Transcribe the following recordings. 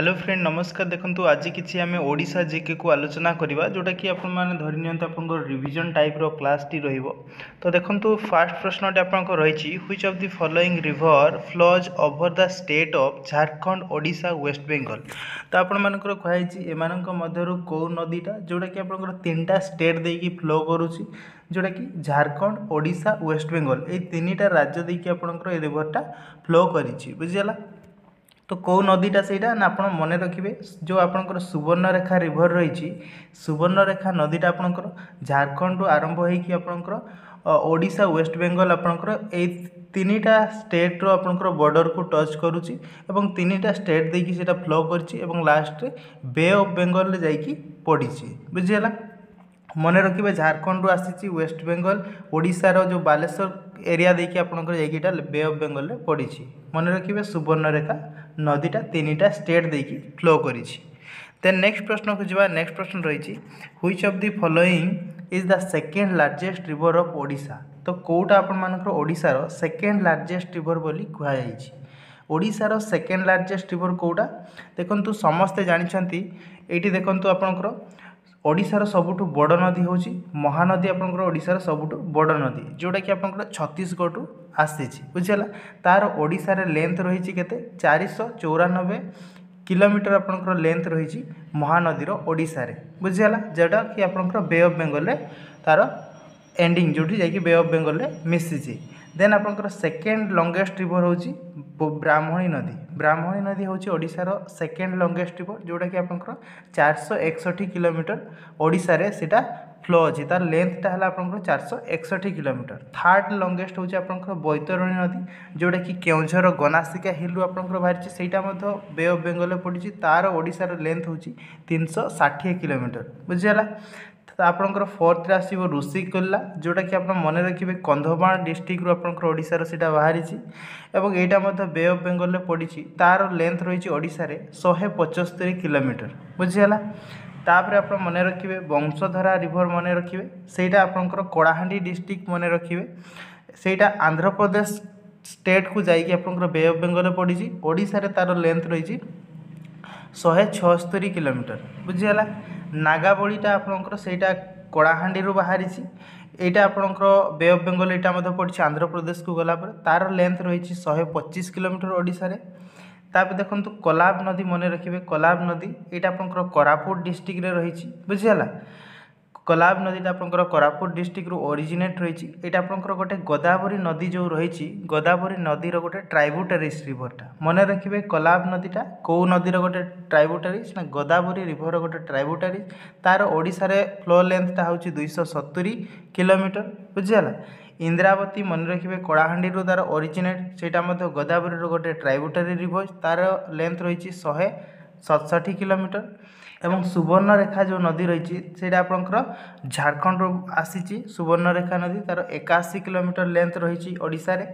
hello friend নমস্কার দেখন্তু আজি কিছু আমি ওড়িশা জিকে কু আলোচনা করিবা যোটা কি আপন মানে ধরি নিয়ন্ত আপনকৰ ৰিভিজন টাইপৰ ক্লাছটি ৰহিব তো দেখন্তু ফাৰ্ষ্ট প্ৰশ্নটি আপনকৰ ৰহিছি which of the following river flows over the state of Jharkhand Odisha West Bengal তো আপনমানকৰ কুহাইছি এমানক মধ্যৰু কোউ নদীটা যোটা কি আপনকৰ তিনটা ষ্টেট দেকি ফ্লো କରୁଛି ଯେଉଁଟାକି ଝାଡ଼ଖଣ୍ଡ ଓଡ଼ିଶା ୱେଷ୍ଟ ବେଙ୍ଗଲ ଏଇ ତିନିଟା ରାଜ୍ୟ ଦେଇକି ଆପଣଙ୍କର ଏ ରିଭରଟା ଫ୍ଲୋ କରିଛି ବୁଝିହେଲା তো କେଉଁ ନଦୀଟା ସେଇଟା ନା ଆପଣ ମନେ ରଖିବେ ଯେଉଁ ଆପଣଙ୍କର ସୁବର୍ଣ୍ଣରେଖା ରିଭର୍ ରହିଛି ସୁବର୍ଣ୍ଣରେଖା ନଦୀଟା ଆପଣଙ୍କର ଝାଡ଼ଖଣ୍ଡରୁ ଆରମ୍ଭ ହୋଇକି ଆପଣଙ୍କର ଓଡ଼ିଶା ୱେଷ୍ଟବେଙ୍ଗଲ ଆପଣଙ୍କର ଏଇ ତିନିଟା ଷ୍ଟେଟ୍ର ଆପଣଙ୍କର ବର୍ଡ଼ରକୁ ଟଚ୍ କରୁଛି ଏବଂ ତିନିଟା ଷ୍ଟେଟ୍ ଦେଇକି ସେଇଟା ଫ୍ଲୋ କରିଛି ଏବଂ ଲାଷ୍ଟରେ ବେ ଅଫ୍ ବେଙ୍ଗଲରେ ଯାଇକି ପଡ଼ିଛି ବୁଝିହେଲା ମନେ ରଖିବେ ଝାଡ଼ଖଣ୍ଡରୁ ଆସିଛି ୱେଷ୍ଟବେଙ୍ଗଲ ଓଡ଼ିଶାର ଯେଉଁ ବାଲେଶ୍ୱର ଏରିଆ ଦେଇକି ଆପଣଙ୍କର ଯାଇକି ଏଇଟା ବେ ଅଫ୍ ବେଙ୍ଗଲରେ ପଡ଼ିଛି ମନେ ରଖିବେ ସୁବର୍ଣ୍ଣରେଖା ନଦୀଟା ତିନିଟା ଷ୍ଟେଟ୍ ଦେଇକି ଫ୍ଲୋ କରିଛି ଦେନ୍ ନେକ୍ସଟ ପ୍ରଶ୍ନକୁ ଯିବା ନେକ୍ସଟ ପ୍ରଶ୍ନ ରହିଛି which of the following is the second largest river of Odisha ତ କେଉଁଟା ଆପଣମାନଙ୍କର ଓଡ଼ିଶାର ସେକେଣ୍ଡ ଲାର୍ଜେଷ୍ଟ ରିଭର୍ ବୋଲି କୁହାଯାଇଛି ଓଡ଼ିଶାର ସେକେଣ୍ଡ ଲାର୍ଜେଷ୍ଟ ରିଭର୍ କେଉଁଟା ଦେଖନ୍ତୁ ସମସ୍ତେ ଜାଣିଛନ୍ତି ଏଇଠି ଦେଖନ୍ତୁ ଆପଣଙ୍କର ଓଡ଼ିଶାର ସବୁଠୁ ବଡ଼ ନଦୀ ହେଉଛି ମହାନଦୀ ଆପଣଙ୍କର ଓଡ଼ିଶାର ସବୁଠୁ ବଡ଼ ନଦୀ ଯେଉଁଟାକି ଆପଣଙ୍କର ଛତିଶଗଡ଼ରୁ ଆସିଛି ବୁଝିହେଲା ତା'ର ଓଡ଼ିଶାରେ ଲେନ୍ଥ ରହିଛି କେତେ ଚାରିଶହ ଚଉରାନବେ କିଲୋମିଟର ଆପଣଙ୍କର ଲେନ୍ଥ ରହିଛି ମହାନଦୀର ଓଡ଼ିଶାରେ ବୁଝିହେଲା ଯେଉଁଟାକି ଆପଣଙ୍କର ବେ ଅଫ୍ ବେଙ୍ଗଲରେ ତା'ର ଏଣ୍ଡିଂ ଯେଉଁଠି ଯାଇକି ବେ ଅଫ୍ ବେଙ୍ଗଲରେ ମିଶିଛି ଦେନ୍ ଆପଣଙ୍କର ସେକେଣ୍ଡ ଲଙ୍ଗେଷ୍ଟ ରିଭର୍ ହେଉଛି ବ୍ରାହ୍ମଣୀ ନଦୀ ବ୍ରାହ୍ମଣୀ ନଦୀ ହେଉଛି ଓଡ଼ିଶାର ସେକେଣ୍ଡ ଲଙ୍ଗେଷ୍ଟ ରିଭର୍ ଯେଉଁଟାକି ଆପଣଙ୍କର ଚାରିଶହ ଏକଷଠି କିଲୋମିଟର ଓଡ଼ିଶାରେ ସେଇଟା ଫ୍ଲୋ ଅଛି ତାର ଲେନ୍ଥଟା ହେଲା ଆପଣଙ୍କର ଚାରିଶହ ଏକଷଠି କିଲୋମିଟର ଥାର୍ଡ଼ ଲଙ୍ଗେଷ୍ଟ ହେଉଛି ଆପଣଙ୍କର ବୈତରଣୀ ନଦୀ ଯେଉଁଟାକି କେଉଁଝର ଗନାସିକା ହିଲ୍ରୁ ଆପଣଙ୍କର ବାହାରିଛି ସେଇଟା ମଧ୍ୟ ବେ ଅଫ୍ ବେଙ୍ଗଲରେ ପଡ଼ିଛି ତାର ଓଡ଼ିଶାର ଲେନ୍ଥ ହେଉଛି ତିନିଶହ ଷାଠିଏ କିଲୋମିଟର ବୁଝିହେଲା ଆପଣଙ୍କର ଫୋର୍ଥରେ ଆସିବ ଋଷିକୋଲା ଯେଉଁଟାକି ଆପଣ ମନେ ରଖିବେ କନ୍ଧମାଳ ଡିଷ୍ଟ୍ରିକ୍ଟରୁ ଆପଣଙ୍କର ଓଡ଼ିଶାର ସେଇଟା ବାହାରିଛି ଏବଂ ଏଇଟା ମଧ୍ୟ ବେ ଅଫ୍ ବେଙ୍ଗଲରେ ପଡ଼ିଛି ତା'ର ଲେନ୍ଥ ରହିଛି ଓଡ଼ିଶାରେ ଶହେ ପଞ୍ଚସ୍ତରୀ କିଲୋମିଟର ବୁଝିଗଲା ତାପରେ ଆପଣ ମନେ ରଖିବେ ବଂଶଧରା ରିଭର୍ ମନେ ରଖିବେ ସେଇଟା ଆପଣଙ୍କର କଳାହାଣ୍ଡି ଡିଷ୍ଟ୍ରିକ୍ଟ ମନେ ରଖିବେ ସେଇଟା ଆନ୍ଧ୍ରପ୍ରଦେଶ ଷ୍ଟେଟ୍କୁ ଯାଇକି ଆପଣଙ୍କର ବେ ଅଫ୍ ବେଙ୍ଗଲରେ ପଡ଼ିଛି ଓଡ଼ିଶାରେ ତା'ର ଲେନ୍ଥ ରହିଛି ଶହେ ଛଅସ୍ତରୀ କିଲୋମିଟର ବୁଝିଗଲା নাগা ବଳିଟା ଆପଣଙ୍କର ସେଇଟା କଳାହାଣ୍ଡିରୁ ବାହାରିଛି ଏଇଟା ଆପଣଙ୍କର ବେ ଅଫ୍ ବେଙ୍ଗଲ ଏଇଟା ମଧ୍ୟ ପଡ଼ିଛି ଆନ୍ଧ୍ରପ୍ରଦେଶକୁ ଗଲାପରେ ତା'ର ଲେନ୍ଥ ରହିଛି ଶହେ ପଚିଶ କିଲୋମିଟର ଓଡ଼ିଶାରେ ତାପରେ ଦେଖନ୍ତୁ କୋଲାବ ନଦୀ ମନେ ରଖିବେ କୋଲାବ ନଦୀ ଏଇଟା ଆପଣଙ୍କର କୋରାପୁଟ ଡିଷ୍ଟ୍ରିକ୍ଟରେ ରହିଛି ବୁଝିହେଲା କଲାବ ନଦୀଟା ଆପଣଙ୍କର କୋରାପୁଟ ଡିଷ୍ଟ୍ରିକ୍ଟରୁ ଅରିଜିନେଟ୍ ହୋଇଛି ଏଇଟା ଆପଣଙ୍କର ଗୋଟେ ଗୋଦାବରୀ ନଦୀ ଯେଉଁ ରହିଛି ଗୋଦାବରୀ ନଦୀର ଗୋଟେ ଟ୍ରାଇବୁଟାରିସ୍ ରିଭର୍ଟା ମନେ ରଖିବେ କଲାବ ନଦୀଟା କେଉଁ ନଦୀର ଗୋଟେ ଟ୍ରାଇବୁଟାରିସ୍ ନା ଗୋଦାବରୀ ରିଭର୍ର ଗୋଟେ ଟ୍ରାଇବୁଟାରିସ୍ ତା'ର ଓଡ଼ିଶାରେ ଫ୍ଲୋ ଲେନ୍ଥଟା ହେଉଛି ଦୁଇଶହ ସତୁରି କିଲୋମିଟର ବୁଝିହେଲା ଇନ୍ଦ୍ରାବତୀ ମନେ ରଖିବେ କଳାହାଣ୍ଡିରୁ ତା'ର ଅରିଜିନେଟ୍ ସେଇଟା ମଧ୍ୟ ଗୋଦାବରୀରୁ ଗୋଟେ ଟ୍ରାଇବୁଟାରୀ ରିଭର୍ ତା'ର ଲେନ୍ଥ ରହିଛି ଶହେ ସତଷଠି କିଲୋମିଟର ଏବଂ ସୁବର୍ଣ୍ଣରେଖା ଯେଉଁ ନଦୀ ରହିଛି ସେଇଟା ଆପଣଙ୍କର ଝାଡ଼ଖଣ୍ଡରୁ ଆସିଛି ସୁବର୍ଣ୍ଣରେଖା ନଦୀ ତା'ର ଏକାଅଶୀ କିଲୋମିଟର ଲେନ୍ଥ ରହିଛି ଓଡ଼ିଶାରେ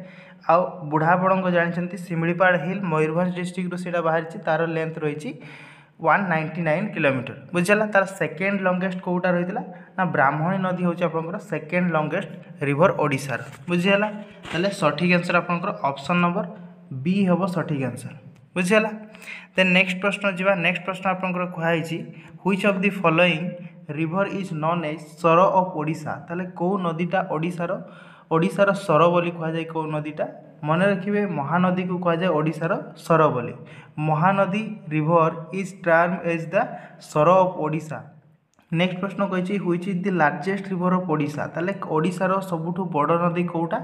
ଆଉ ବୁଢ଼ାବଳଙ୍ଗ ଜାଣିଛନ୍ତି ଶିମିଳିପାଳ ହିଲ୍ ମୟୂରଭଞ୍ଜ ଡିଷ୍ଟ୍ରିକ୍ଟରୁ ସେଇଟା ବାହାରିଛି ତା'ର ଲେନ୍ଥ ରହିଛି ওয়ান নাইনটি নাইন কিলোমিটর বুঝলা তার সেকেন্ড লঙ্গেস্ট কোটা রয়েছে না ব্রাহ্মণী নদী হচ্ছে আপনার সেকেন্ড লঙ্গেস্ট রিভর ওড়শার বুঝিগাল তাহলে সঠিক আনসর আপনার অপশন নম্বর বি হব সঠিক আনসর ବୁଝିଗଲା ଦେନ୍ ନେକ୍ସଟ ପ୍ରଶ୍ନ ଯିବା ନେକ୍ସଟ ପ୍ରଶ୍ନ ଆପଣଙ୍କର କୁହାଯାଇଛି which of the following river is known as sorrow of Odisha ତାହେଲେ କେଉଁ ନଦୀଟା ଓଡ଼ିଶାର ଓଡ଼ିଶାର ସର ବୋଲି କୁହାଯାଏ କେଉଁ ନଦୀଟା ମନେ ରଖିବେ ମହାନଦୀକୁ କୁହାଯାଏ ଓଡ଼ିଶାର ସର ବୋଲି Mahanadi river is term as the sorrow of Odisha next প্রশ্ন কইছি which is the largest river of Odisha তাহলে ওড়িশার সবুঠু বড় নদী কোটা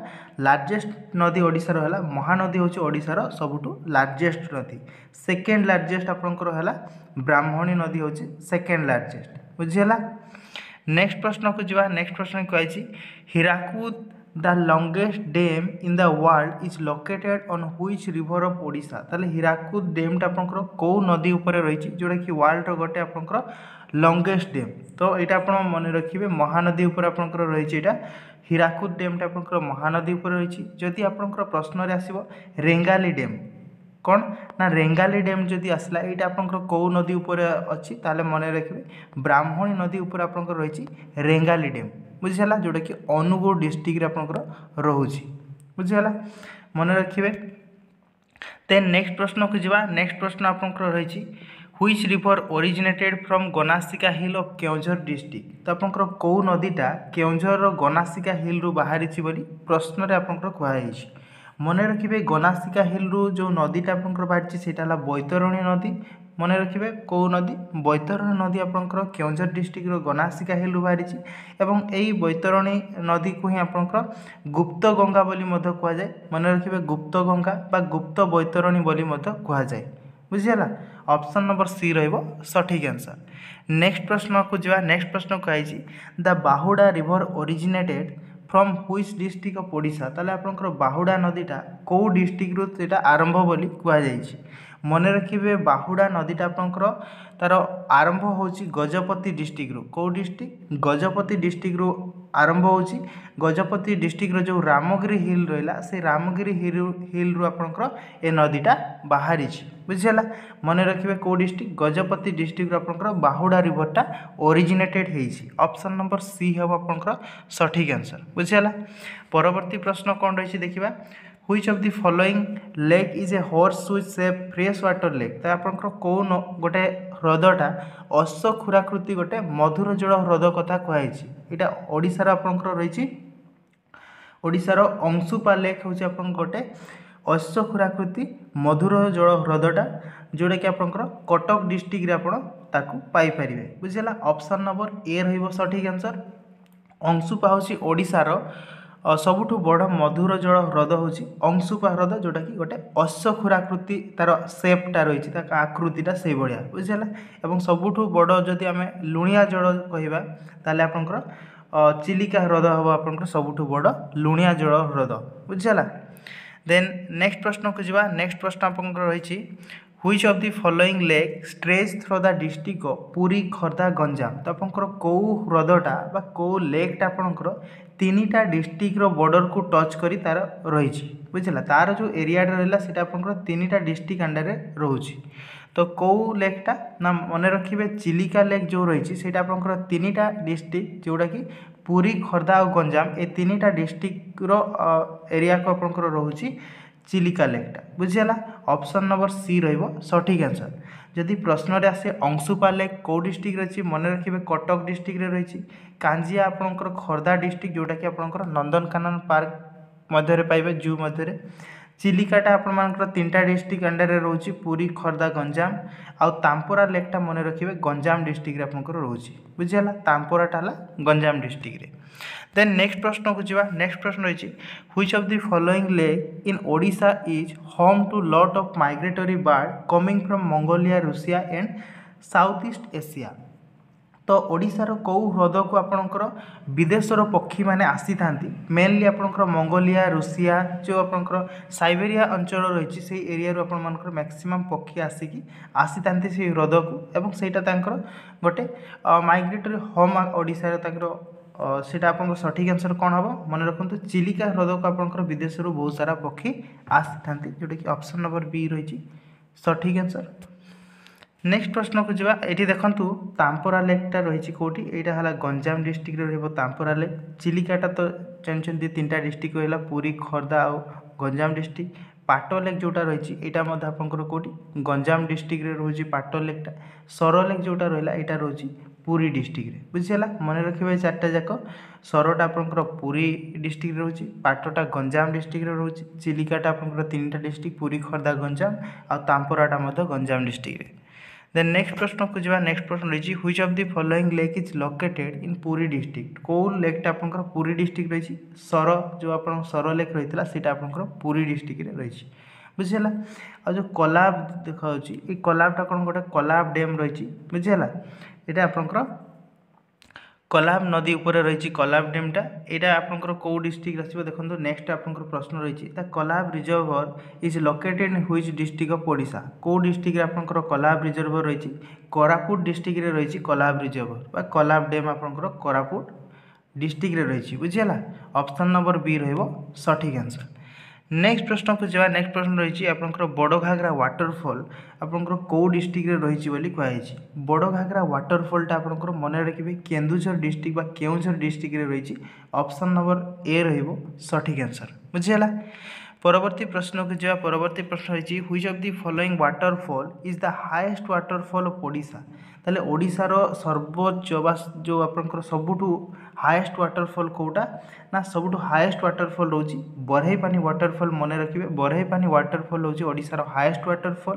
লার্জেস্ট নদী ওড়িশার হল মহানদী হচ্ছে ওড়িশার সবুঠু লার্জেস্ট নদী সেকেন্ড লার্জেস্ট আপনার হল ব্রাহ্মণী নদী হচ্ছে সেকেন্ড লার্জেস্ট বুঝিলা নেক্সট প্রশ্নকু যা নেক্সট প্রশ্ন কুয়াইছি Hirakud the longest dam in the world is located on which river of Odisha তাহলে হীরাকুদ ড্যামটা আপনার কেউ নদী উপরে রয়েছে যেটা কি ওয়ার্ল্ডর গোটে আপনার ଲଙ୍ଗେଷ୍ଟ ଡ୍ୟାମ୍ ତ ଏଇଟା ଆପଣ ମନେ ରଖିବେ ମହାନଦୀ ଉପରେ ଆପଣଙ୍କର ରହିଛି ଏଇଟା ହୀରାକୁଦ ଡ୍ୟାମ୍ଟା ଆପଣଙ୍କର ମହାନଦୀ ଉପରେ ରହିଛି ଯଦି ଆପଣଙ୍କର ପ୍ରଶ୍ନରେ ଆସିବ ରେଙ୍ଗାଲି ଡ୍ୟାମ୍ କ'ଣ ନା ରେଙ୍ଗାଲି ଡ୍ୟାମ୍ ଯଦି ଆସିଲା ଏଇଟା ଆପଣଙ୍କର କେଉଁ ନଦୀ ଉପରେ ଅଛି ତାହେଲେ ମନେ ରଖିବେ ବ୍ରାହ୍ମଣୀ ନଦୀ ଉପରେ ଆପଣଙ୍କର ରହିଛି ରେଙ୍ଗାଲି ଡ୍ୟାମ୍ ବୁଝିହେଲା ଯେଉଁଟାକି ଅନୁଗୁଳ ଡିଷ୍ଟ୍ରିକ୍ଟରେ ଆପଣଙ୍କର ରହୁଛି ବୁଝିହେଲା ମନେ ରଖିବେ ଦେନ୍ ନେକ୍ସଟ ପ୍ରଶ୍ନକୁ ଯିବା ନେକ୍ସଟ ପ୍ରଶ୍ନ ଆପଣଙ୍କର ରହିଛି which river originated from Gonasika hill of Keonjhar district ତ ଆପଣଙ୍କର କେଉଁ ନଦୀଟା କେଉଁଝରର ଗନାସିକା ହିଲ୍ରୁ ବାହାରିଛି ବୋଲି ପ୍ରଶ୍ନରେ ଆପଣଙ୍କର କୁହାଯାଇଛି ମନେ ରଖିବେ ଗନାସିକା ହିଲ୍ରୁ ଯେଉଁ ନଦୀଟା ଆପଣଙ୍କର ବାହାରିଛି ସେଇଟା ହେଲା ବୈତରଣୀ ନଦୀ ମନେ ରଖିବେ କେଉଁ ନଦୀ ବୈତରଣୀ ନଦୀ ଆପଣଙ୍କର କେଉଁଝର ଡିଷ୍ଟ୍ରିକ୍ଟର ଗନାସିକା ହିଲ୍ରୁ ବାହାରିଛି ଏବଂ ଏହି ବୈତରଣୀ ନଦୀକୁ ହିଁ ଆପଣଙ୍କର ଗୁପ୍ତ ଗଙ୍ଗା ବୋଲି ମଧ୍ୟ କୁହାଯାଏ ମନେ ରଖିବେ ଗୁପ୍ତ ଗଙ୍ଗା ବା ଗୁପ୍ତ ବୈତରଣୀ ବୋଲି ମଧ୍ୟ କୁହାଯାଏ ବୁଝିହେଲା অপশন নম্বর সি রইব সঠিক অ্যানসার নেক্সট প্রশ্ন কো যেয়া নেক্সট প্রশ্ন কো আইজি the Bahuda river originated from which district of Odisha তালে আপনকৰ বাহুড়া নদীটা কো ডিস্ট্রিক্ট ৰেটা আৰম্ভ বলি কোৱা যায় জি ମନେ ରଖିବେ ବାହୁଡ଼ା ନଦୀଟା ଆପଣଙ୍କର ତା'ର ଆରମ୍ଭ ହେଉଛି ଗଜପତି ଡିଷ୍ଟ୍ରିକ୍ଟରୁ କେଉଁ ଡିଷ୍ଟ୍ରିକ୍ଟ ଗଜପତି ଡିଷ୍ଟ୍ରିକ୍ଟରୁ ଆରମ୍ଭ ହେଉଛି ଗଜପତି ଡିଷ୍ଟ୍ରିକ୍ଟର ଯେଉଁ ରାମଗିରି ହିଲ୍ ରହିଲା ସେ ରାମଗିରି ହିଲ୍ ହିଲ୍ରୁ ଆପଣଙ୍କର ଏ ନଦୀଟା ବାହାରିଛି ବୁଝିହେଲା ମନେ ରଖିବେ କେଉଁ ଡିଷ୍ଟ୍ରିକ୍ଟ ଗଜପତି ଡିଷ୍ଟ୍ରିକ୍ଟରୁ ଆପଣଙ୍କର ବାହୁଡ଼ା ରିଭର୍ଟା ଓରିଜିନେଟେଡ୍ ହେଇଛି ଅପସନ୍ ନମ୍ବର ସି ହେବ ଆପଣଙ୍କର ସଠିକ୍ ଆନ୍ସର୍ ବୁଝିହେଲା ପରବର୍ତ୍ତୀ ପ୍ରଶ୍ନ କ'ଣ ରହିଛି ଦେଖିବା which of the following lake is a horseshoe shape fresh water lake ତ ଆପଣଙ୍କର କେଉଁ ଗୋଟେ ହ୍ରଦଟା ଅଶ୍ୱକ୍ଷୁରାକୃତି ଗୋଟେ ମଧୁର ଜଳ ହ୍ରଦ କଥା କୁହାଯାଇଛି ଏଇଟା ଓଡ଼ିଶାର ଆପଣଙ୍କର ରହିଛି ଓଡ଼ିଶାର ଅଂଶୁପା ଲେକ୍ ହେଉଛି ଆପଣଙ୍କ ଗୋଟେ ଅଶ୍ୱକ୍ଷୁରାକୃତି ମଧୁର ଜଳ ହ୍ରଦଟା ଯେଉଁଟାକି ଆପଣଙ୍କର କଟକ ଡିଷ୍ଟ୍ରିକ୍ଟରେ ଆପଣ ତାକୁ ପାଇପାରିବେ ବୁଝିହେଲା ଅପସନ୍ ନମ୍ବର ଏ ରହିବ ସଠିକ୍ ଆନ୍ସର୍ ଅଂଶୁପା ହେଉଛି ଓଡ଼ିଶାର ସବୁଠୁ ବଡ଼ ମଧୁର ଜଳ ହ୍ରଦ ହେଉଛି ଅଂଶୁପା ହ୍ରଦ ଯେଉଁଟାକି ଗୋଟେ ଅଶ୍ୱଖୁରାକୃତି ତା'ର ସେପ୍ଟା ରହିଛି ତା ଆକୃତିଟା ସେଇଭଳିଆ ବୁଝିହେଲା ଏବଂ ସବୁଠୁ ବଡ଼ ଯଦି ଆମେ ଲୁଣିଆ ଜଳ କହିବା ତାହେଲେ ଆପଣଙ୍କର ଚିଲିକା ହ୍ରଦ ହେବ ଆପଣଙ୍କର ସବୁଠୁ ବଡ଼ ଲୁଣିଆ ଜଳ ହ୍ରଦ ବୁଝିହେଲା ଦେନ୍ ନେକ୍ସଟ ପ୍ରଶ୍ନକୁ ଯିବା ନେକ୍ସଟ ପ୍ରଶ୍ନ ଆପଣଙ୍କର ରହିଛି which of the following lake stretch through the district Puri Khordha Ganjam ତ ଆପଣଙ୍କର କେଉଁ ହ୍ରଦଟା ବା କେଉଁ ଲେକ୍ଟା ଆପଣଙ୍କର ତିନିଟା ଡିଷ୍ଟ୍ରିକ୍ଟର ବର୍ଡ଼ରକୁ ଟଚ୍ କରି ତା'ର ରହିଛି ବୁଝିଲା ତା'ର ଯେଉଁ ଏରିଆଟା ରହିଲା ସେଇଟା ଆପଣଙ୍କର ତିନିଟା ଡିଷ୍ଟ୍ରିକ୍ଟ ଆଣ୍ଡରରେ ରହୁଛି ତ କେଉଁ ଲେକ୍ଟା ନା ମନେ ରଖିବେ ଚିଲିକା ଲେକ୍ ଯେଉଁ ରହିଛି ସେଇଟା ଆପଣଙ୍କର ତିନିଟା ଡିଷ୍ଟ୍ରିକ୍ଟ ଯେଉଁଟାକି ପୁରୀ ଖୋର୍ଦ୍ଧା ଆଉ ଗଞ୍ଜାମ ଏ ତିନିଟା ଡିଷ୍ଟ୍ରିକ୍ଟର ଏରିଆକୁ ଆପଣଙ୍କର ରହୁଛି ଚିଲିକା ଲେକ୍ଟା ବୁଝିହେଲା ଅପସନ୍ ନମ୍ବର ସି ରହିବ ସଠିକ୍ ଆନ୍ସର୍ ଯଦି ପ୍ରଶ୍ନରେ ଆସେ ଅଂଶୁପା ଲେକ୍ କେଉଁ ଡିଷ୍ଟ୍ରିକ୍ଟରେ ଅଛି ମନେ ରଖିବେ କଟକ ଡିଷ୍ଟ୍ରିକ୍ଟରେ ରହିଛି କାଞ୍ଜିଆ ଆପଣଙ୍କର ଖୋର୍ଦ୍ଧା ଡିଷ୍ଟ୍ରିକ୍ଟ ଯେଉଁଟାକି ଆପଣଙ୍କର ନନ୍ଦନକାନନ ପାର୍କ ମଧ୍ୟରେ ପାଇବେ ଜୁ ମଧ୍ୟରେ ଚିଲିକାଟା ଆପଣମାନଙ୍କର ତିନିଟା ଡିଷ୍ଟ୍ରିକ୍ଟ ଅଣ୍ଡରରେ ରହୁଛି ପୁରୀ ଖୋର୍ଦ୍ଧା ଗଞ୍ଜାମ ଆଉ ତାମ୍ପରା ଲେକ୍ଟା ମନେ ରଖିବେ ଗଞ୍ଜାମ ଡିଷ୍ଟ୍ରିକ୍ଟରେ ଆପଣଙ୍କର ରହୁଛି ବୁଝିହେଲା ତାମ୍ପରାଟା ହେଲା ଗଞ୍ଜାମ ଡିଷ୍ଟ୍ରିକ୍ଟରେ ଦେନ୍ ନେକ୍ସଟ ପ୍ରଶ୍ନକୁ ଯିବା ନେକ୍ସଟ ପ୍ରଶ୍ନ ରହିଛି which of the following lake in Odisha is home to lot of migratory bird coming from Mongolia Russia and south east Asia ତ ଓଡ଼ିଶାର କେଉଁ ହ୍ରଦକୁ ଆପଣଙ୍କର ବିଦେଶର ପକ୍ଷୀମାନେ ଆସିଥାନ୍ତି ମେନ୍ଲି ଆପଣଙ୍କର ମଙ୍ଗୋଲିଆ ରୁଷିଆ ଯେଉଁ ଆପଣଙ୍କର ସାଇବେରିଆ ଅଞ୍ଚଳ ରହିଛି ସେଇ ଏରିଆରୁ ଆପଣମାନଙ୍କର ମ୍ୟାକ୍ସିମମ୍ ପକ୍ଷୀ ଆସିକି ଆସିଥାନ୍ତି ସେଇ ହ୍ରଦକୁ ଏବଂ ସେଇଟା ତାଙ୍କର ଗୋଟେ ମାଇଗ୍ରେଟୋରୀ ହୋମ୍ ଓଡ଼ିଶାରେ ତାଙ୍କର ସେଇଟା ଆପଣଙ୍କର ସଠିକ୍ ଆନ୍ସର୍ କ'ଣ ହେବ ମନେ ରଖନ୍ତୁ ଚିଲିକା ହ୍ରଦକୁ ଆପଣଙ୍କର ବିଦେଶରୁ ବହୁତ ସାରା ପକ୍ଷୀ ଆସିଥାନ୍ତି ଯେଉଁଟାକି ଅପସନ୍ ନମ୍ବର ବି ରହିଛି ସଠିକ୍ ଆନ୍ସର୍ নেক্সট প্রশ্নକୁ ଯିବା ଏଠି ଦେଖନ୍ତୁ ତାମ୍ପରା ଲେକ୍ଟା ରହିଛି କେଉଁଠି ଏଇଟା ହେଲା ଗଞ୍ଜାମ ଡିଷ୍ଟ୍ରିକ୍ଟରେ ରହିବ ତାମ୍ପରା ଲେକ୍ ଚିଲିକାଟା ତ ଜାଣିଛନ୍ତି ତିନିଟା ଡିଷ୍ଟ୍ରିକ୍ଟ ରହିଲା ପୁରୀ ଖୋର୍ଦ୍ଧା ଆଉ ଗଞ୍ଜାମ ଡିଷ୍ଟ୍ରିକ୍ଟ ପାଟ ଲେକ୍ ଯେଉଁଟା ରହିଛି ଏଇଟା ମଧ୍ୟ ଆପଣଙ୍କର କେଉଁଠି ଗଞ୍ଜାମ ଡିଷ୍ଟ୍ରିକ୍ଟରେ ରହୁଛି ପାଟ ଲେକ୍ଟା ସର ଲେକ୍ ଯେଉଁଟା ରହିଲା ଏଇଟା ରହୁଛି ପୁରୀ ଡିଷ୍ଟ୍ରିକ୍ଟରେ ବୁଝିହେଲା ମନେ ରଖିବେ ଚାରିଟା ଯାକ ସରଟା ଆପଣଙ୍କର ପୁରୀ ଡିଷ୍ଟ୍ରିକ୍ଟରେ ରହୁଛି ପାଟଟା ଗଞ୍ଜାମ ଡିଷ୍ଟ୍ରିକ୍ଟରେ ରହୁଛି ଚିଲିକାଟା ଆପଣଙ୍କର ତିନିଟା ଡିଷ୍ଟ୍ରିକ୍ଟ ପୁରୀ ଖୋର୍ଦ୍ଧା ଗଞ୍ଜାମ ଆଉ ତାମ୍ପରାଟା ମଧ୍ୟ ଗଞ୍ଜାମ ଡିଷ୍ଟ୍ରିକ୍ଟରେ ଦେନ୍ ନେକ୍ସଟ ପ୍ରଶ୍ନକୁ ଯିବା ନେକ୍ସଟ ପ୍ରଶ୍ନ ରହିଛି which of the following lake is located in Puri district କେଉଁ ଲେକ୍ଟା ଆପଣଙ୍କର ପୁରୀ ଡିଷ୍ଟ୍ରିକ୍ଟ ରହିଛି ସର ଯେଉଁ ଆପଣଙ୍କ ସର ଲେକ୍ ରହିଥିଲା ସେଇଟା ଆପଣଙ୍କର ପୁରୀ ଡିଷ୍ଟ୍ରିକ୍ଟରେ ରହିଛି ବୁଝିହେଲା ଆଉ ଯେଉଁ କଲାବ ଦେଖାଯାଉଛି ଏଇ କଲାବଟା କ'ଣ ଗୋଟେ କଲାବ ଡ୍ୟାମ୍ ରହିଛି ବୁଝିହେଲା ଏଇଟା ଆପଣଙ୍କର কলাব নদী উপরে রয়েছে কলাব ড্যামটা এটা আপনার কেউ ডিস্ট্রিক্ট আসবে দেখুন নেক্সট আপনার প্রশ্ন রয়েছে the Kolab reservoir is located in which district of Odisha কেউ ডিস্ট্রিক্টে আপনার কলাব রিজর্ভর রয়েছে কোরাপুট ডিস্ট্রিক্টে রয়েছে কলাব রিজর্ভর বা কলাব ড্যাম আপনার কোরাপুট ডিস্ট্রিক্টে রয়েছে বুঝিলা অপশন নম্বর বি রহব সঠিক আনসর নেক্সট প্রশ্নকু যা নেক্সট প্রশ্ন রয়েছে আপনার বড় ঘাগরা ওয়াটরফল আপনার কেউ ডিস্ট্রিক্টরে রয়েছে বলে কুহাইছে বড় ঘাগরা ওয়াটরফলটা আপনার মনে রাখবে কেন্দুঝর ডিস্ট্রিক্ট বা কেউঝর ডিস্ট্রিক্টরে রয়েছে অপশন নম্বর এ রহব সঠিক আনসর বুঝিগাল পরবর্তী প্রশ্নকে যা পরবর্তী প্রশ্ন হয়েছি which of the following waterfall is the highest waterfall of Odisha তাহলে ওড়িশার সর্বোচ্চ বা যে আপনার সবুঠু হাইয়েস্ট ওয়াটরফল কোটা না সবুঠু হাইয়েস্ট ওয়াটরফল রয়েছে বরেই পানি ওয়াটরফল মনে রাখবে বরেই পানি ওয়াটরফল রয়েছে ওড়িশার হাইয়েস্ট ওয়াটরফল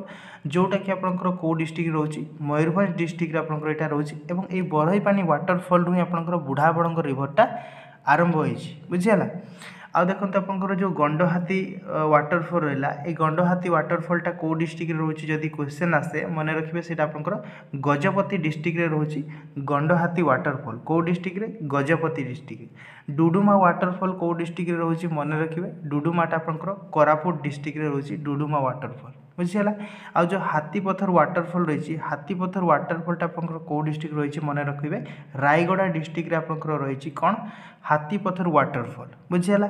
যেটাকি আপনার কেউ ডিস্ট্রিক্ট রয়েছে ময়ূরভঞ্জ ডিস্ট্রিক্টরে আপনার এটা রয়েছে এবং এই বরেই পানি ওয়াটরফল রু আপনার বুড়াবড়ঙ্গ রিভরটা আরম্ভ হয়েছে বুঝিগাল ଆଉ ଦେଖନ୍ତୁ ଆପଣଙ୍କର ଯେଉଁ ଗଣ୍ଡହାତୀ ୱାଟରଫଲ୍ ରହିଲା ଏଇ ଗଣ୍ଡହାତୀ ୱାଟରଫଲ୍ଟା କେଉଁ ଡିଷ୍ଟ୍ରିକ୍ଟରେ ରହୁଛି ଯଦି କ୍ୱେଶ୍ଚନ୍ ଆସେ ମନେ ରଖିବେ ସେଇଟା ଆପଣଙ୍କର ଗଜପତି ଡିଷ୍ଟ୍ରିକ୍ଟରେ ରହୁଛି ଗଣ୍ଡହାତୀ ୱାଟରଫଲ୍ କେଉଁ ଡିଷ୍ଟ୍ରିକ୍ଟରେ ଗଜପତି ଡିଷ୍ଟ୍ରିକ୍ଟରେ ଡୁଡ଼ୁମା ୱାଟରଫଲ୍ କେଉଁ ଡିଷ୍ଟ୍ରିକ୍ଟରେ ରହୁଛି ମନେ ରଖିବେ ଡୁଡ଼ୁମାଟା ଆପଣଙ୍କର କୋରାପୁଟ ଡିଷ୍ଟ୍ରିକ୍ଟରେ ରହୁଛି ଡୁଡ଼ୁମା ୱାଟରଫଲ୍ ବୁଝିହେଲା ଆଉ ଯେଉଁ ହାତୀପଥର ୱାଟରଫଲ୍ ରହିଛି ହାତୀପଥର ୱାଟରଫଲ୍ଟା ଆପଣଙ୍କର କେଉଁ ଡିଷ୍ଟ୍ରିକ୍ଟ ରହିଛି ମନେ ରଖିବେ ରାୟଗଡ଼ା ଡିଷ୍ଟ୍ରିକ୍ଟରେ ଆପଣଙ୍କର ରହିଛି କ'ଣ ହାତୀପଥର ୱାଟରଫଲ୍ ବୁଝିହେଲା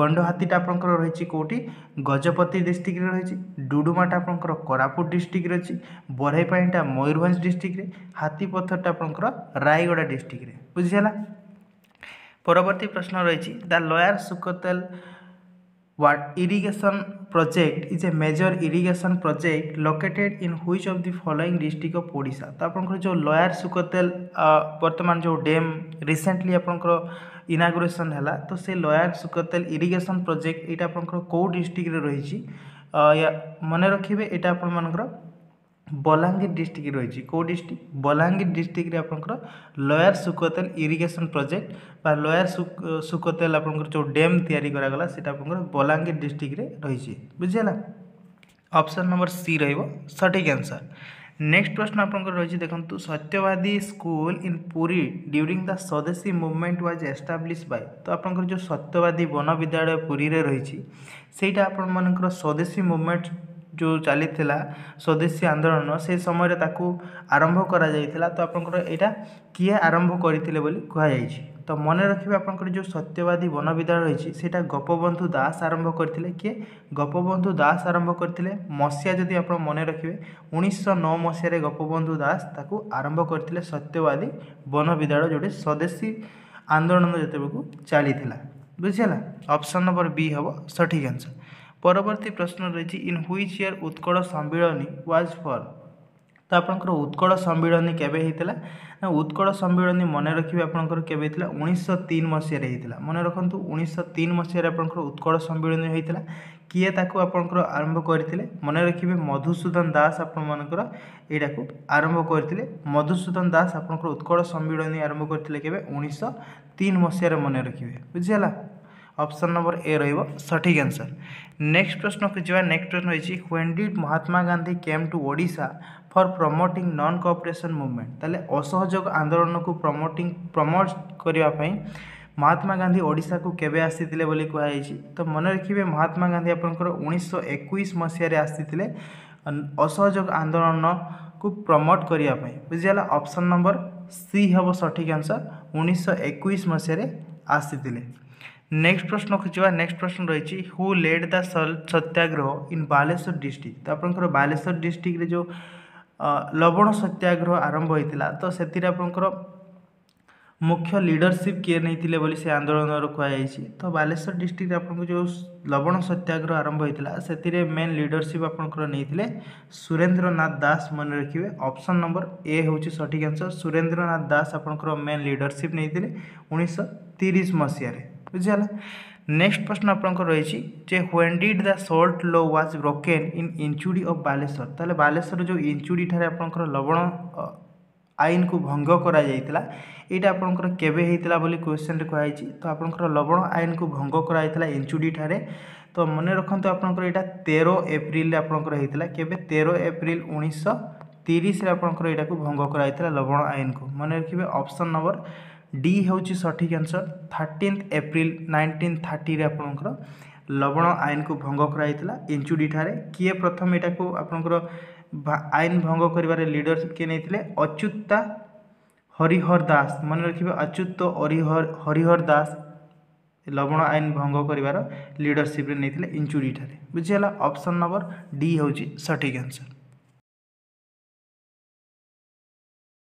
ଗଣ୍ଡ ହାତୀଟା ଆପଣଙ୍କର ରହିଛି କେଉଁଠି ଗଜପତି ଡିଷ୍ଟ୍ରିକ୍ଟରେ ରହିଛି ଡୁଡ଼ୁମାଟା ଆପଣଙ୍କର କୋରାପୁଟ ଡିଷ୍ଟ୍ରିକ୍ଟରେ ଅଛି ବରେଇ ପାଣିଟା ମୟୂରଭଞ୍ଜ ଡିଷ୍ଟ୍ରିକ୍ଟରେ ହାତୀପଥରଟା ଆପଣଙ୍କର ରାୟଗଡ଼ା ଡିଷ୍ଟ୍ରିକ୍ଟରେ ବୁଝିହେଲା পরবর্তী প্রশ্ন রইছি the lower Suktel what irrigation project is a major irrigation project located in which of the following district of Odisha তা আপোনক লয়ার সুকতল বর্তমান যে ড্যাম রিসেন্টলি আপোনক ইনগুরেশন হলা তো সেই লয়ার সুকতল ইরিগেশন প্রজেক্ট এটা আপোনক কো ডিস্ট্রিক্ট রে রইছি বা মনে রাখিব এ এটা আপোন মানক ବଲାଙ୍ଗୀର ଡିଷ୍ଟ୍ରିକ୍ଟ ରହିଛି କେଉଁ ଡିଷ୍ଟ୍ରିକ୍ଟ ବଲାଙ୍ଗୀର ଡିଷ୍ଟ୍ରିକ୍ଟରେ ଆପଣଙ୍କର ଲୟାର ସୁକତେଲ ଇରିଗେସନ୍ ପ୍ରୋଜେକ୍ଟ ବା ଲୟାର ସୁକତେଲ ଆପଣଙ୍କର ଯେଉଁ ଡ୍ୟାମ୍ ତିଆରି କରାଗଲା ସେଇଟା ଆପଣଙ୍କର ବଲାଙ୍ଗୀର ଡିଷ୍ଟ୍ରିକ୍ଟରେ ରହିଛି ବୁଝିହେଲା ଅପସନ୍ ନମ୍ବର ସି ରହିବ ସଠିକ୍ ଆନ୍ସର୍ ନେକ୍ସଟ ପ୍ରଶ୍ନ ଆପଣଙ୍କର ରହିଛି ଦେଖନ୍ତୁ Satyabadi school in Puri during the Swadeshi movement was establish by ତ ଆପଣଙ୍କର ଯେଉଁ ସତ୍ୟବାଦୀ ବନ ବିଦ୍ୟାଳୟ ପୁରୀରେ ରହିଛି ସେଇଟା ଆପଣମାନଙ୍କର ସ୍ୱଦେଶୀ ମୁଭମେଣ୍ଟ ଯେଉଁ ଚାଲିଥିଲା ସ୍ୱଦେଶୀ ଆନ୍ଦୋଳନ ସେ ସମୟରେ ତାକୁ ଆରମ୍ଭ କରାଯାଇଥିଲା ତ ଆପଣଙ୍କର ଏଇଟା କିଏ ଆରମ୍ଭ କରିଥିଲେ ବୋଲି କୁହାଯାଇଛି ତ ମନେ ରଖିବେ ଆପଣଙ୍କର ଯେଉଁ ସତ୍ୟବାଦୀ ବନ ବିଦ୍ୟାଳୟ ରହିଛି ସେଇଟା ଗୋପବନ୍ଧୁ ଦାସ ଆରମ୍ଭ କରିଥିଲେ କିଏ ଗୋପବନ୍ଧୁ ଦାସ ଆରମ୍ଭ କରିଥିଲେ ମସିହା ଯଦି ଆପଣ ମନେ ରଖିବେ ଉଣେଇଶହ ନଅ ମସିହାରେ ଗୋପବନ୍ଧୁ ଦାସ ତାକୁ ଆରମ୍ଭ କରିଥିଲେ ସତ୍ୟବାଦୀ ବନ ବିଦ୍ୟାଳୟ ଯେଉଁଠି ସ୍ୱଦେଶୀ ଆନ୍ଦୋଳନ ଯେତେବେଳକୁ ଚାଲିଥିଲା ବୁଝିହେଲା ଅପସନ୍ ନମ୍ବର ବି ହେବ ସଠିକ୍ ଆନ୍ସର୍ ପରବର୍ତ୍ତୀ ପ୍ରଶ୍ନ ରହିଛି ଇନ୍ ହୁଇଚ୍ ଇୟର୍ ଉତ୍କଳ ସମ୍ମିଳନୀ ୱାଜ୍ ଫର୍ ତ ଆପଣଙ୍କର ଉତ୍କଳ ସମ୍ମିଳନୀ କେବେ ହେଇଥିଲା ନା ଉତ୍କଳ ସମ୍ମିଳନୀ ମନେ ରଖିବେ ଆପଣଙ୍କର କେବେ ହେଇଥିଲା ଉଣେଇଶହ ତିନି ମସିହାରେ ହେଇଥିଲା ମନେ ରଖନ୍ତୁ ଉଣେଇଶହ ତିନି ମସିହାରେ ଆପଣଙ୍କର ଉତ୍କଳ ସମ୍ମିଳନୀ ହେଇଥିଲା କିଏ ତାକୁ ଆପଣଙ୍କର ଆରମ୍ଭ କରିଥିଲେ ମନେ ରଖିବେ ମଧୁସୂଦନ ଦାସ ଆପଣମାନଙ୍କର ଏଇଟାକୁ ଆରମ୍ଭ କରିଥିଲେ ମଧୁସୂଦନ ଦାସ ଆପଣଙ୍କର ଉତ୍କଳ ସମ୍ମିଳନୀ ଆରମ୍ଭ କରିଥିଲେ କେବେ ଉଣେଇଶହ ତିନି ମସିହାରେ ମନେ ରଖିବେ ବୁଝିହେଲା অপশন নাম্বার এ রইব সঠিক অ্যানসার নেক্সট প্রশ্ন কি যো নেক্সট প্রশ্ন হইছি when did Mahatma Gandhi came to Odisha for promoting non cooperation movement তালে অসহযোগ আন্দোলনକୁ প্রমোটিং প্রমোট କରିବା ପାଇଁ মহাত্মা গান্ধী ଓଡିଶାକୁ କେବେ ଆସିଥିଲେ ବୋଲି କୁହାଇଛି তো ମନେ ରଖିବେ মহাত্মা গান্ধী ଆପଣଙ୍କର 1921 ମସିହାରେ ଆସିଥିଲେ অসহযোগ আন্দোলনକୁ ପ୍ରମୋట్ କରିବା ପାଇଁ ବୁଝିଗଲା অপশন નંબર ସି ହବ ସଠିକ ଆନ୍ସର 1921 ମସିହାରେ ଆସିଥିଲେ नेक्स्ट प्रश्न खोजा नेक्स्ट प्रश्न रही who led the satyagraha in Baleshwar district तो आपंकर बालेश्वर डिस्ट्रिक्ट तो तो जो लवण सत्याग्रह आरंभ होता तो से आपंकर मुख्य लीडरशिप किए नहीं थे से आंदोलन कहुई तो बालेश्वर डिस्ट्रिक्ट आप जो लवण सत्याग्रह आरंभ होता से मेन लीडरशिप आपंकर सुरेन्द्रनाथ दास मन रखिए ऑप्शन नंबर ए हूँ सठिक आंसर सुरेन्द्रनाथ दास आपंकर मेन लीडरशिप नहीं थे उन्नीस तीस मसीह ବୁଝିଗଲା ନେକ୍ସଟ ପ୍ରଶ୍ନ ଆପଣଙ୍କର ରହିଛି ଯେ when did the salt law was broken in Inchudi of Baleshwar ତାହେଲେ ବାଲେଶ୍ୱର ଯେଉଁ ଇଞ୍ଚୁଡ଼ିଠାରେ ଆପଣଙ୍କର ଲବଣ ଆଇନକୁ ଭଙ୍ଗ କରାଯାଇଥିଲା ଏଇଟା ଆପଣଙ୍କର କେବେ ହେଇଥିଲା ବୋଲି କ୍ୱେଶ୍ଚନ୍ରେ କୁହାଯାଇଛି ତ ଆପଣଙ୍କର ଲବଣ ଆଇନକୁ ଭଙ୍ଗ କରାଯାଇଥିଲା ଏଞ୍ଚୁଡ଼ିଠାରେ ତ ମନେ ରଖନ୍ତୁ ଆପଣଙ୍କର ଏଇଟା ତେର ଏପ୍ରିଲରେ ଆପଣଙ୍କର ହେଇଥିଲା କେବେ ତେର ଏପ୍ରିଲ ଉଣେଇଶହ ତିରିଶରେ ଆପଣଙ୍କର ଏଇଟାକୁ ଭଙ୍ଗ କରାଯାଇଥିଲା ଲବଣ ଆଇନକୁ ମନେ ରଖିବେ ଅପସନ୍ ନମ୍ବର ଡି ହେଉଛି ସଠିକ୍ ଆନ୍ସର୍ ଥାର୍ଟିନ୍ଥ ଏପ୍ରିଲ ନାଇଣ୍ଟିନ୍ ଥାର୍ଟିରେ ଆପଣଙ୍କର ଲବଣ ଆଇନକୁ ଭଙ୍ଗ କରାଯାଇଥିଲା ଇଞ୍ଚୁଡ଼ିଠାରେ କିଏ ପ୍ରଥମେ ଏଟାକୁ ଆପଣଙ୍କର ଆଇନ ଭଙ୍ଗ କରିବାରେ ଲିଡ଼ର କିଏ ନେଇଥିଲେ ଅଚ୍ୟୁତା ହରିହର ଦାସ ମନେ ରଖିବେ ଅଚ୍ୟୁତ ହରିହର ହରିହର ଦାସ ଲବଣ ଆଇନ ଭଙ୍ଗ କରିବାର ଲିଡ଼ରସିପ୍ରେ ନେଇଥିଲେ ଇଞ୍ଚୁଡ଼ିଠାରେ ବୁଝିହେଲା ଅପସନ୍ ନମ୍ବର ଡି ହେଉଛି ସଠିକ୍ ଆନ୍ସର୍